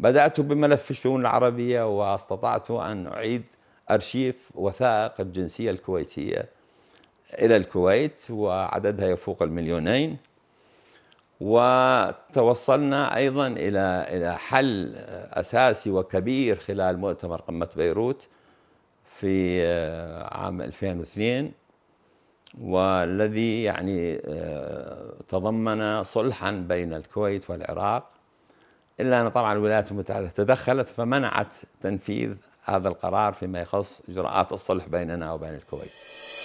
بدأت بملف الشؤون العربية واستطعت أن أعيد أرشيف وثائق الجنسية الكويتية إلى الكويت وعددها يفوق المليونين وتوصلنا أيضا إلى إلى حل أساسي وكبير خلال مؤتمر قمة بيروت في آه، عام 2002 والذي يعني آه، تضمن صلحا بين الكويت والعراق إلا أن طبعا الولايات المتحدة تدخلت فمنعت تنفيذ هذا القرار فيما يخص إجراءات الصلح بيننا وبين الكويت